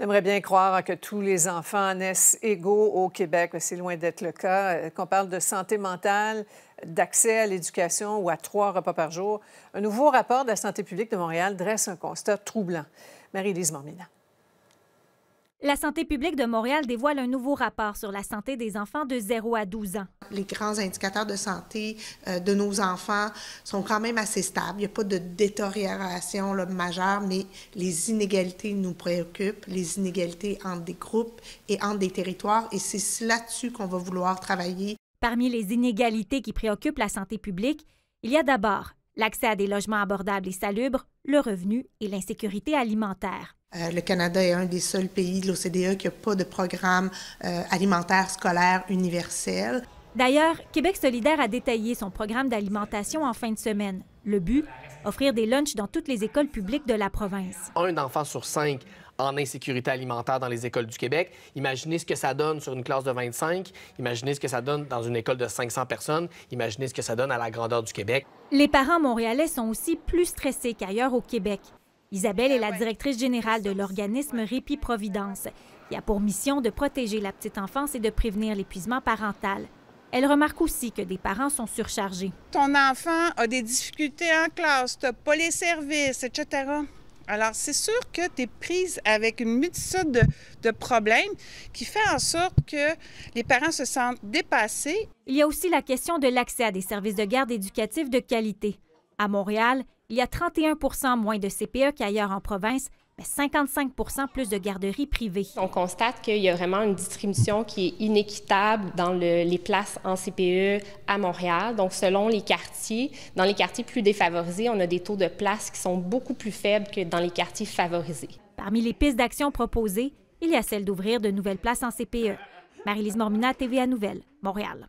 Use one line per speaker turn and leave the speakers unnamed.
On bien croire que tous les enfants naissent égaux au Québec. mais C'est loin d'être le cas. Euh, qu'on parle de santé mentale, d'accès à l'éducation ou à trois repas par jour, un nouveau rapport de la santé publique de Montréal dresse un constat troublant. Marie-Lise Mormina.
La santé publique de Montréal dévoile un nouveau rapport sur la santé des enfants de 0
à 12 ans. Les grands indicateurs de santé euh, de nos enfants sont quand même assez stables. Il n'y a pas de détérioration majeure, mais les inégalités nous préoccupent, les inégalités entre des groupes et entre des territoires, et c'est là-dessus qu'on va vouloir
travailler. Parmi les inégalités qui préoccupent la santé publique, il y a d'abord l'accès à des logements abordables et salubres, le revenu et l'insécurité alimentaire.
Euh, le Canada est un des seuls pays de l'OCDE qui n'a pas de programme euh, alimentaire scolaire universel.
D'ailleurs, Québec solidaire a détaillé son programme d'alimentation en fin de semaine. Le but, offrir des lunchs dans toutes les écoles publiques de la province.
Un enfant sur cinq en insécurité alimentaire dans les écoles du Québec. Imaginez ce que ça donne sur une classe de 25, imaginez ce que ça donne dans une école de 500 personnes, imaginez ce que ça donne à la grandeur du Québec.
Les parents montréalais sont aussi plus stressés qu'ailleurs au Québec. Isabelle est eh la directrice générale de l'organisme Répit Providence, qui a pour mission de protéger la petite enfance et de prévenir l'épuisement parental.
Elle remarque aussi que des parents sont surchargés. Ton enfant a des difficultés en classe, tu pas les services, etc. Alors, c'est sûr que tu es prise avec une multitude de, problèmes qui fait en sorte que les parents se sentent dépassés. Il y a aussi la question de l'accès à des services de garde éducatifs de qualité. À
Montréal, il y a 31 moins de CPE qu'ailleurs en province, mais 55 plus de garderies privées. On constate qu'il y a vraiment une distribution qui est inéquitable dans les places en CPE à Montréal. Donc, selon les quartiers, dans les quartiers plus défavorisés, on a des taux de places qui sont beaucoup plus faibles que dans les quartiers favorisés. Parmi les pistes d'action proposées, il y a celle d'ouvrir de nouvelles places en CPE. Marie-Lise Mormina, TVA Nouvelle, Montréal.